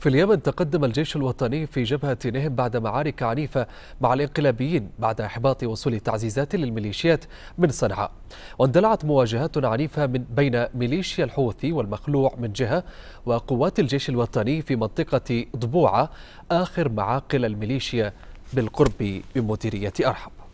في اليمن تقدم الجيش الوطني في جبهة نهم بعد معارك عنيفة مع الانقلابيين بعد إحباط وصول تعزيزات للميليشيات من صنعاء واندلعت مواجهات عنيفة من بين ميليشيا الحوثي والمخلوع من جهة وقوات الجيش الوطني في منطقة ضبوعة آخر معاقل الميليشيا بالقرب من مديرية أرحب